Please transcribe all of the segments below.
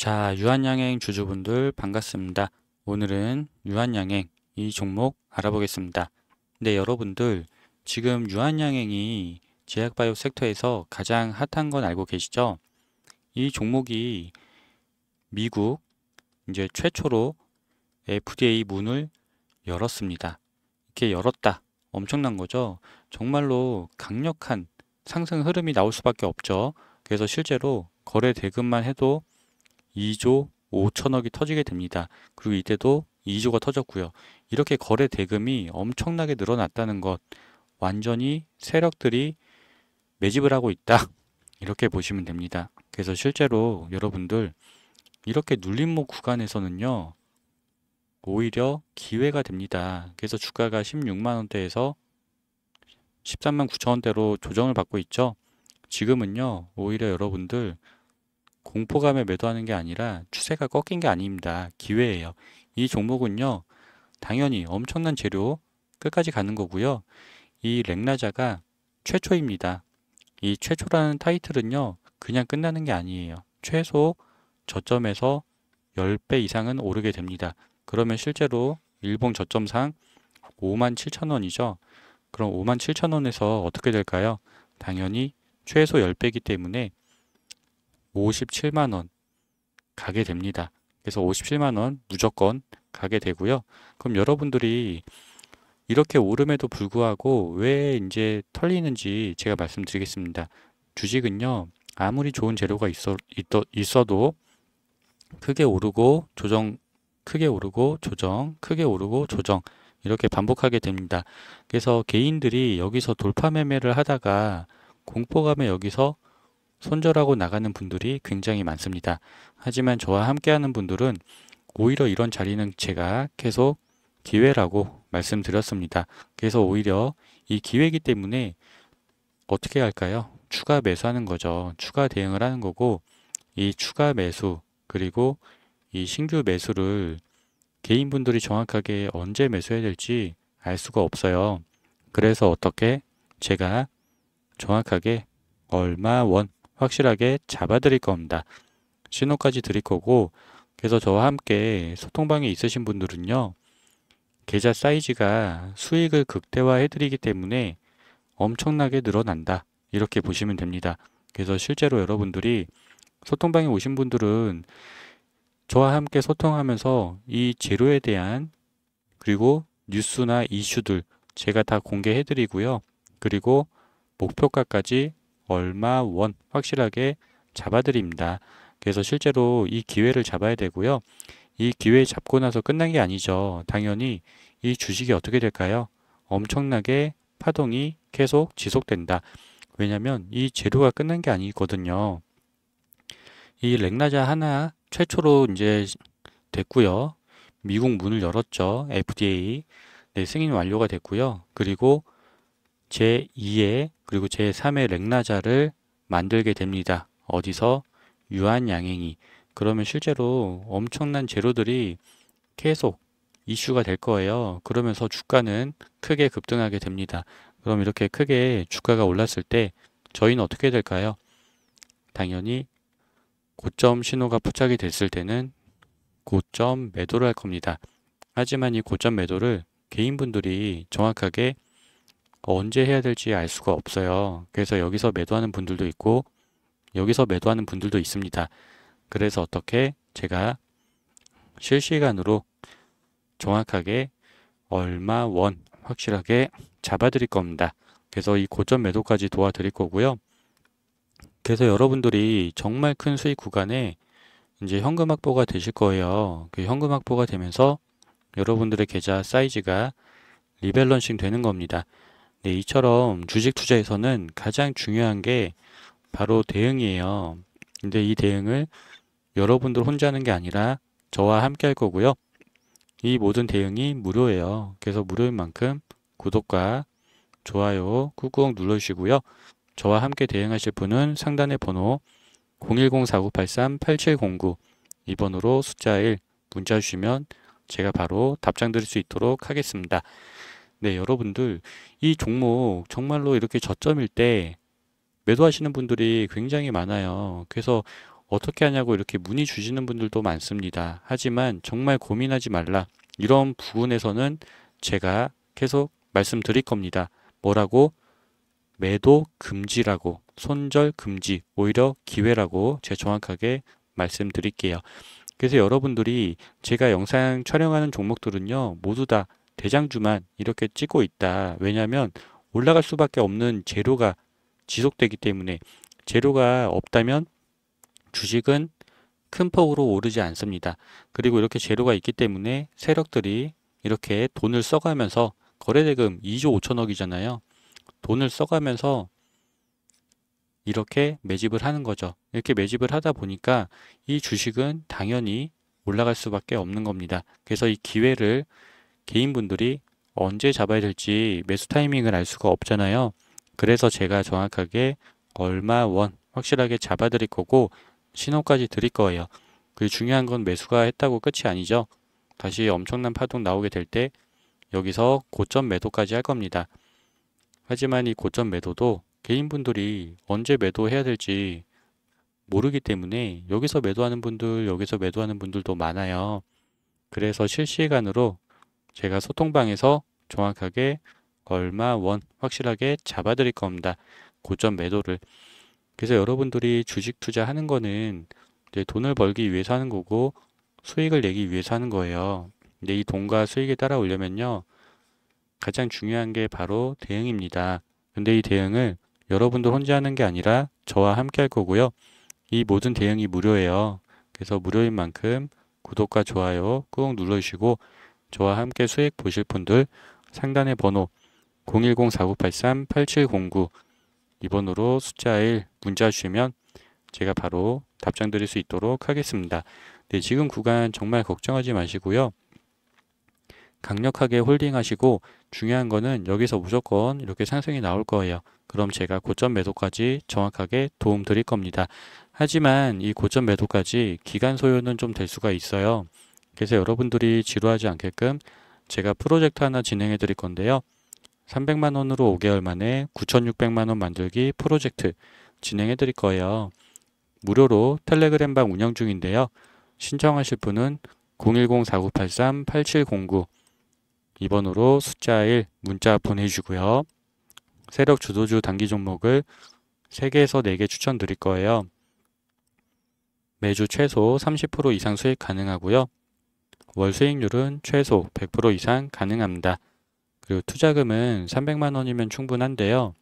자, 유한양행 주주분들 반갑습니다. 오늘은 유한양행 이 종목 알아보겠습니다. 네, 여러분들 지금 유한양행이 제약바이오 섹터에서 가장 핫한 건 알고 계시죠? 이 종목이 미국 이제 최초로 FDA 문을 열었습니다. 이렇게 열었다. 엄청난 거죠. 정말로 강력한 상승 흐름이 나올 수밖에 없죠. 그래서 실제로 거래 대금만 해도 2조 5천억이 터지게 됩니다. 그리고 이때도 2조가 터졌고요. 이렇게 거래 대금이 엄청나게 늘어났다는 것 완전히 세력들이 매집을 하고 있다. 이렇게 보시면 됩니다. 그래서 실제로 여러분들 이렇게 눌림목 구간에서는요. 오히려 기회가 됩니다. 그래서 주가가 16만원대에서 13만 9천원대로 조정을 받고 있죠. 지금은요. 오히려 여러분들 공포감에 매도하는 게 아니라 추세가 꺾인 게 아닙니다. 기회예요. 이 종목은요. 당연히 엄청난 재료 끝까지 가는 거고요. 이렉나자가 최초입니다. 이 최초라는 타이틀은요. 그냥 끝나는 게 아니에요. 최소 저점에서 10배 이상은 오르게 됩니다. 그러면 실제로 일본 저점상 57,000원이죠. 그럼 57,000원에서 어떻게 될까요? 당연히 최소 10배이기 때문에 57만원 가게 됩니다. 그래서 57만원 무조건 가게 되고요. 그럼 여러분들이 이렇게 오름에도 불구하고 왜 이제 털리는지 제가 말씀드리겠습니다. 주식은요. 아무리 좋은 재료가 있어, 있어, 도 크게 오르고 조정 크게 오르고 조정 크게 오르고 조정 이렇게 반복하게 됩니다. 그래서 개인들이 여기서 돌파 매매를 하다가 공포감에 여기서 손절하고 나가는 분들이 굉장히 많습니다. 하지만 저와 함께하는 분들은 오히려 이런 자리는 제가 계속 기회라고 말씀드렸습니다. 그래서 오히려 이 기회이기 때문에 어떻게 할까요? 추가 매수하는 거죠. 추가 대응을 하는 거고 이 추가 매수 그리고 이 신규 매수를 개인분들이 정확하게 언제 매수해야 될지 알 수가 없어요. 그래서 어떻게 제가 정확하게 얼마 원 확실하게 잡아드릴 겁니다. 신호까지 드릴 거고 그래서 저와 함께 소통방에 있으신 분들은요. 계좌 사이즈가 수익을 극대화해 드리기 때문에 엄청나게 늘어난다. 이렇게 보시면 됩니다. 그래서 실제로 여러분들이 소통방에 오신 분들은 저와 함께 소통하면서 이 재료에 대한 그리고 뉴스나 이슈들 제가 다 공개해 드리고요. 그리고 목표가까지 얼마 원 확실하게 잡아드립니다. 그래서 실제로 이 기회를 잡아야 되고요. 이 기회 잡고 나서 끝난 게 아니죠. 당연히 이 주식이 어떻게 될까요? 엄청나게 파동이 계속 지속된다. 왜냐면 이 재료가 끝난 게 아니거든요. 이 렉나자 하나 최초로 이제 됐고요. 미국 문을 열었죠. FDA. 네, 승인 완료가 됐고요. 그리고 제2의 그리고 제3의 렉나자를 만들게 됩니다. 어디서? 유한양행이. 그러면 실제로 엄청난 재료들이 계속 이슈가 될 거예요. 그러면서 주가는 크게 급등하게 됩니다. 그럼 이렇게 크게 주가가 올랐을 때 저희는 어떻게 될까요? 당연히 고점 신호가 포착이 됐을 때는 고점 매도를 할 겁니다. 하지만 이 고점 매도를 개인분들이 정확하게 언제 해야 될지 알 수가 없어요. 그래서 여기서 매도하는 분들도 있고 여기서 매도하는 분들도 있습니다. 그래서 어떻게 제가 실시간으로 정확하게 얼마 원 확실하게 잡아드릴 겁니다. 그래서 이 고점 매도까지 도와드릴 거고요. 그래서 여러분들이 정말 큰 수익 구간에 이제 현금 확보가 되실 거예요. 그 현금 확보가 되면서 여러분들의 계좌 사이즈가 리밸런싱 되는 겁니다. 네, 이처럼 주식 투자에서는 가장 중요한 게 바로 대응이에요. 근데 이 대응을 여러분들 혼자 하는 게 아니라 저와 함께 할 거고요. 이 모든 대응이 무료예요. 그래서 무료인 만큼 구독과 좋아요 꾹꾹 눌러주시고요. 저와 함께 대응하실 분은 상단의 번호 010-4983-8709 2번으로 숫자 1 문자 주시면 제가 바로 답장 드릴 수 있도록 하겠습니다. 네, 여러분들 이 종목 정말로 이렇게 저점일 때 매도하시는 분들이 굉장히 많아요. 그래서 어떻게 하냐고 이렇게 문의 주시는 분들도 많습니다. 하지만 정말 고민하지 말라. 이런 부분에서는 제가 계속 말씀드릴 겁니다. 뭐라고? 매도 금지라고, 손절 금지, 오히려 기회라고 제 정확하게 말씀드릴게요. 그래서 여러분들이 제가 영상 촬영하는 종목들은요, 모두 다 대장주만 이렇게 찍고 있다. 왜냐하면 올라갈 수밖에 없는 재료가 지속되기 때문에 재료가 없다면 주식은 큰 폭으로 오르지 않습니다. 그리고 이렇게 재료가 있기 때문에 세력들이 이렇게 돈을 써가면서 거래대금 2조 5천억이잖아요. 돈을 써가면서 이렇게 매집을 하는 거죠. 이렇게 매집을 하다 보니까 이 주식은 당연히 올라갈 수밖에 없는 겁니다. 그래서 이 기회를 개인분들이 언제 잡아야 될지 매수 타이밍을 알 수가 없잖아요. 그래서 제가 정확하게 얼마 원 확실하게 잡아 드릴 거고 신호까지 드릴 거예요. 그 중요한 건 매수가 했다고 끝이 아니죠. 다시 엄청난 파동 나오게 될 때 여기서 고점 매도까지 할 겁니다. 하지만 이 고점 매도도 개인분들이 언제 매도해야 될지 모르기 때문에 여기서 매도하는 분들, 여기서 매도하는 분들도 많아요. 그래서 실시간으로 제가 소통방에서 정확하게 얼마 원 확실하게 잡아드릴 겁니다. 고점 매도를. 그래서 여러분들이 주식 투자하는 거는 이제 돈을 벌기 위해서 하는 거고 수익을 내기 위해서 하는 거예요. 근데 이 돈과 수익에 따라오려면요. 가장 중요한 게 바로 대응입니다. 근데 이 대응을 여러분들 혼자 하는 게 아니라 저와 함께 할 거고요. 이 모든 대응이 무료예요. 그래서 무료인 만큼 구독과 좋아요 꾹 눌러주시고 저와 함께 수익 보실 분들 상단의 번호 010-4983-8709 이번호로 숫자 1 문자 주시면 제가 바로 답장 드릴 수 있도록 하겠습니다. 네, 지금 구간 정말 걱정하지 마시고요. 강력하게 홀딩하시고 중요한 거는 여기서 무조건 이렇게 상승이 나올 거예요. 그럼 제가 고점 매도까지 정확하게 도움 드릴 겁니다. 하지만 이 고점 매도까지 기간 소요는 좀 될 수가 있어요. 그래서 여러분들이 지루하지 않게끔 제가 프로젝트 하나 진행해 드릴 건데요. 300만 원으로 5개월 만에 9,600만 원 만들기 프로젝트 진행해 드릴 거예요. 무료로 텔레그램 방 운영 중인데요. 신청하실 분은 010-4983-8709 이번호로 숫자 1 문자 보내주고요. 세력 주도주 단기 종목을 3개에서 4개 추천드릴 거예요. 매주 최소 30% 이상 수익 가능하고요. 월 수익률은 최소 100% 이상 가능합니다. 그리고 투자금은 300만 원이면 충분한데요.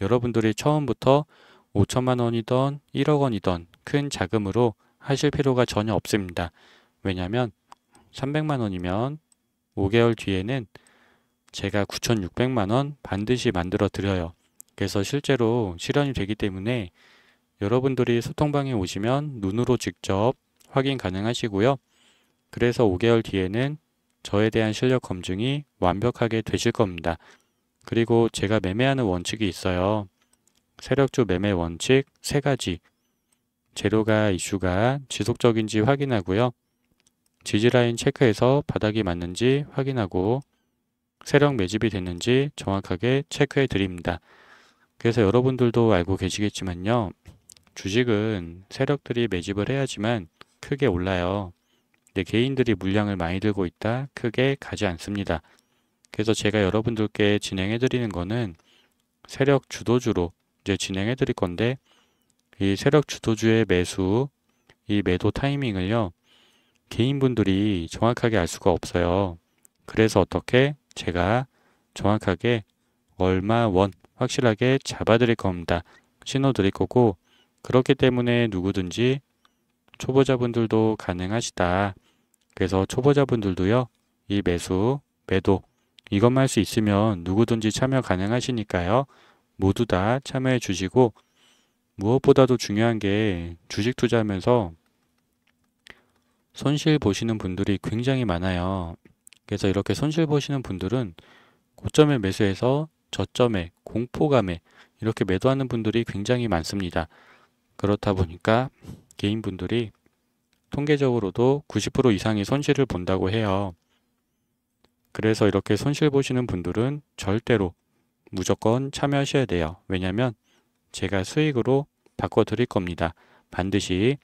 여러분들이 처음부터 5천만 원이던 1억 원이던 큰 자금으로 하실 필요가 전혀 없습니다. 왜냐하면 300만 원이면 5개월 뒤에는 제가 9,600만 원 반드시 만들어 드려요. 그래서 실제로 실현이 되기 때문에 여러분들이 소통방에 오시면 눈으로 직접 확인 가능하시고요. 그래서 5개월 뒤에는 저에 대한 실력 검증이 완벽하게 되실 겁니다. 그리고 제가 매매하는 원칙이 있어요. 세력주 매매 원칙 3가지. 재료가 이슈가 지속적인지 확인하고요. 지지라인 체크해서 바닥이 맞는지 확인하고 세력 매집이 됐는지 정확하게 체크해 드립니다. 그래서 여러분들도 알고 계시겠지만요. 주식은 세력들이 매집을 해야지만 크게 올라요. 개인들이 물량을 많이 들고 있다 크게 가지 않습니다. 그래서 제가 여러분들께 진행해 드리는 거는 세력 주도주로 이제 진행해 드릴 건데 이 세력 주도주의 매수 이 매도 타이밍을요 개인분들이 정확하게 알 수가 없어요. 그래서 어떻게 제가 정확하게 얼마 원 확실하게 잡아 드릴 겁니다. 신호 드릴 거고 그렇기 때문에 누구든지 초보자분들도 가능하시다. 그래서 초보자분들도요. 이 매수, 매도 이것만 할 수 있으면 누구든지 참여 가능하시니까요. 모두 다 참여해 주시고 무엇보다도 중요한 게 주식 투자하면서 손실 보시는 분들이 굉장히 많아요. 그래서 이렇게 손실 보시는 분들은 고점에 매수해서 저점에 공포감에 이렇게 매도하는 분들이 굉장히 많습니다. 그렇다 보니까 개인분들이 통계적으로도 90% 이상이 손실을 본다고 해요. 그래서 이렇게 손실 보시는 분들은 절대로 무조건 참여하셔야 돼요. 왜냐면 제가 수익으로 바꿔 드릴 겁니다. 반드시.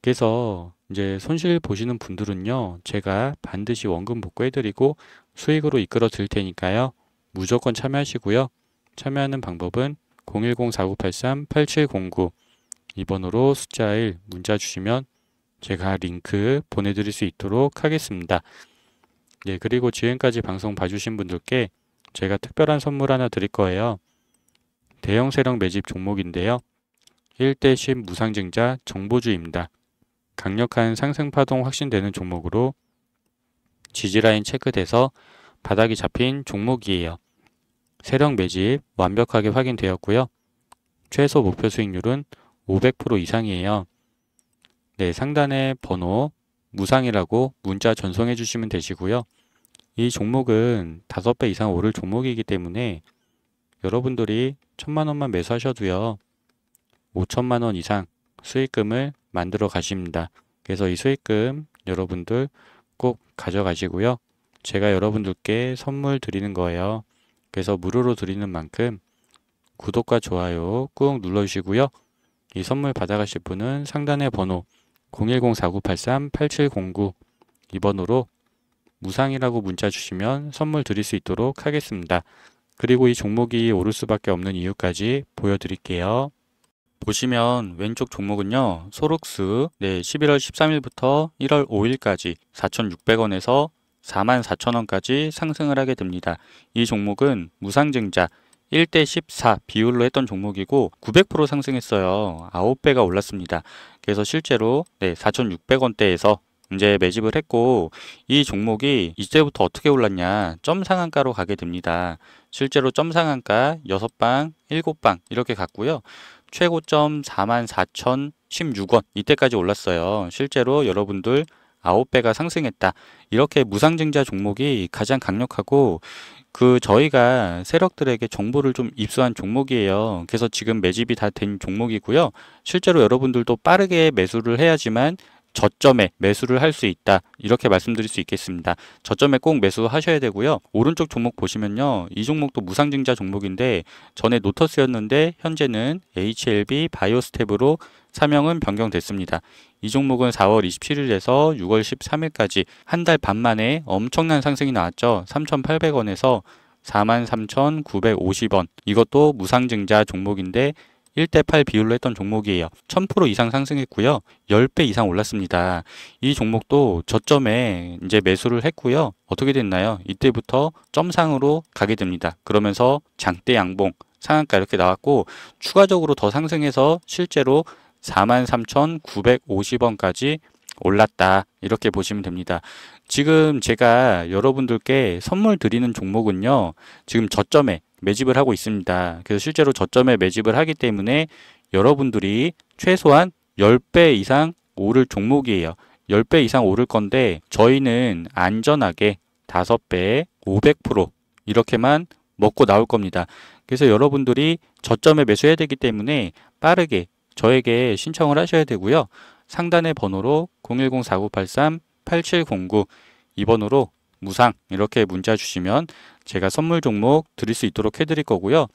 그래서 이제 손실 보시는 분들은요. 제가 반드시 원금 복구해 드리고 수익으로 이끌어 드릴 테니까요. 무조건 참여하시고요. 참여하는 방법은 010-4983-8709 이번으로 숫자 1 문자 주시면 제가 링크 보내드릴 수 있도록 하겠습니다. 예, 그리고 지금까지 방송 봐주신 분들께 제가 특별한 선물 하나 드릴 거예요. 대형 세력 매집 종목인데요. 1대10 무상증자 정보주입니다. 강력한 상승파동 확신되는 종목으로 지지라인 체크돼서 바닥이 잡힌 종목이에요. 세력 매집 완벽하게 확인되었고요. 최소 목표 수익률은 500% 이상이에요. 네, 상단에 번호, 무상이라고 문자 전송해 주시면 되시고요. 이 종목은 5배 이상 오를 종목이기 때문에 여러분들이 천만원만 매수하셔도요. 5천만원 이상 수익금을 만들어 가십니다. 그래서 이 수익금 여러분들 꼭 가져가시고요. 제가 여러분들께 선물 드리는 거예요. 그래서 무료로 드리는 만큼 구독과 좋아요 꾹 눌러주시고요. 이 선물 받아가실 분은 상단의 번호 010-4983-8709 2번으로 무상이라고 문자 주시면 선물 드릴 수 있도록 하겠습니다. 그리고 이 종목이 오를 수밖에 없는 이유까지 보여드릴게요. 보시면 왼쪽 종목은요. 소록스 네, 11월 13일부터 1월 5일까지 4,600원에서 44,000원까지 상승을 하게 됩니다. 이 종목은 무상증자 1대 14 비율로 했던 종목이고 900% 상승했어요. 9배가 올랐습니다. 그래서 실제로 네, 4,600원대에서 이제 매집을 했고 이 종목이 이때부터 어떻게 올랐냐 점 상한가로 가게 됩니다. 실제로 점 상한가 6방, 7방 이렇게 갔고요. 최고점 44,016원 이때까지 올랐어요. 실제로 여러분들 9배가 상승했다. 이렇게 무상증자 종목이 가장 강력하고 그 저희가 세력들에게 정보를 좀 입수한 종목이에요. 그래서 지금 매집이 다 된 종목이고요. 실제로 여러분들도 빠르게 매수를 해야지만 저점에 매수를 할 수 있다 이렇게 말씀드릴 수 있겠습니다. 저점에 꼭 매수하셔야 되고요. 오른쪽 종목 보시면요. 이 종목도 무상증자 종목인데 전에 노터스였는데 현재는 HLB 바이오스텝으로 사명은 변경됐습니다. 이 종목은 4월 27일에서 6월 13일까지 한 달 반 만에 엄청난 상승이 나왔죠. 3,800원에서 43,950원. 이것도 무상증자 종목인데 1대8 비율로 했던 종목이에요. 1000% 이상 상승했고요. 10배 이상 올랐습니다. 이 종목도 저점에 이제 매수를 했고요. 어떻게 됐나요? 이때부터 점상으로 가게 됩니다. 그러면서 장대 양봉 상한가 이렇게 나왔고 추가적으로 더 상승해서 실제로 43,950원까지 올랐다. 이렇게 보시면 됩니다. 지금 제가 여러분들께 선물 드리는 종목은요. 지금 저점에 매집을 하고 있습니다. 그래서 실제로 저점에 매집을 하기 때문에 여러분들이 최소한 10배 이상 오를 종목이에요. 10배 이상 오를 건데 저희는 안전하게 5배, 500% 이렇게만 먹고 나올 겁니다. 그래서 여러분들이 저점에 매수해야 되기 때문에 빠르게 저에게 신청을 하셔야 되고요. 상단의 번호로 010-4983-8709이번호로 무상 이렇게 문자 주시면 제가 선물 종목 드릴 수 있도록 해드릴 거고요.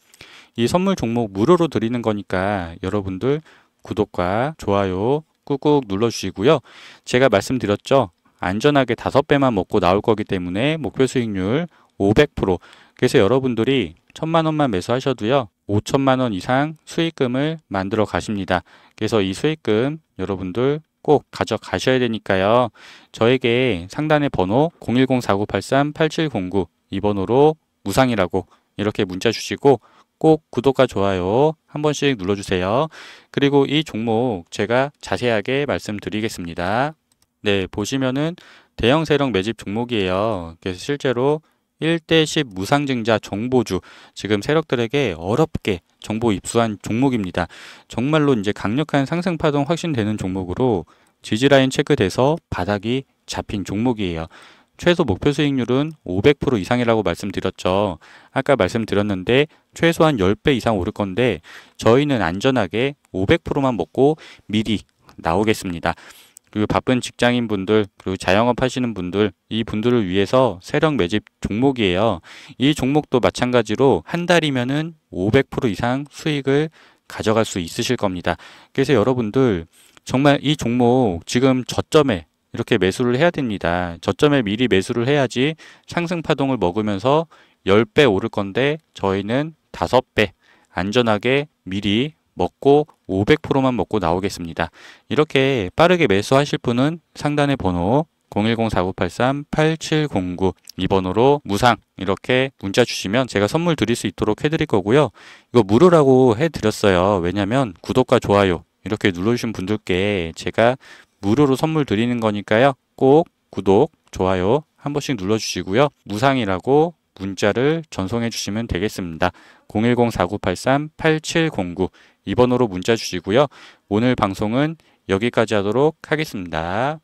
이 선물 종목 무료로 드리는 거니까 여러분들 구독과 좋아요 꾹꾹 눌러주시고요. 제가 말씀드렸죠. 안전하게 다섯 배만 먹고 나올 거기 때문에 목표 수익률 500% 그래서 여러분들이 천만 원만 매수하셔도요. 5천만 원 이상 수익금을 만들어 가십니다. 그래서 이 수익금 여러분들 꼭 가져가셔야 되니까요. 저에게 상단의 번호 010-4983-8709 이 번호로 무상이라고 이렇게 문자 주시고 꼭 구독과 좋아요 한 번씩 눌러주세요. 그리고 이 종목 제가 자세하게 말씀드리겠습니다. 네, 보시면은 대형 세력 매집 종목이에요. 그래서 실제로 1대10 무상증자 정보주 지금 세력들에게 어렵게 정보 입수한 종목입니다. 정말로 이제 강력한 상승 파동 확신되는 종목으로 지지라인 체크돼서 바닥이 잡힌 종목이에요. 최소 목표 수익률은 500% 이상이라고 말씀드렸죠. 아까 말씀드렸는데 최소한 10배 이상 오를 건데 저희는 안전하게 500%만 먹고 미리 나오겠습니다. 그리고 바쁜 직장인 분들, 그리고 자영업 하시는 분들, 이 분들을 위해서 세력 매집 종목이에요. 이 종목도 마찬가지로 한 달이면은 500% 이상 수익을 가져갈 수 있으실 겁니다. 그래서 여러분들 정말 이 종목 지금 저점에 이렇게 매수를 해야 됩니다. 저점에 미리 매수를 해야지 상승 파동을 먹으면서 10배 오를 건데 저희는 5배 안전하게 미리 먹고 500%만 먹고 나오겠습니다. 이렇게 빠르게 매수하실 분은 상단의 번호 010-4983-8709 이번호로 무상 이렇게 문자 주시면 제가 선물 드릴 수 있도록 해드릴 거고요. 이거 무료라고 해드렸어요. 왜냐면 구독과 좋아요 이렇게 눌러주신 분들께 제가 무료로 선물 드리는 거니까요. 꼭 구독, 좋아요 한 번씩 눌러주시고요. 무상이라고 문자를 전송해 주시면 되겠습니다. 010-4983-8709 2번으로 문자 주시고요. 오늘 방송은 여기까지 하도록 하겠습니다.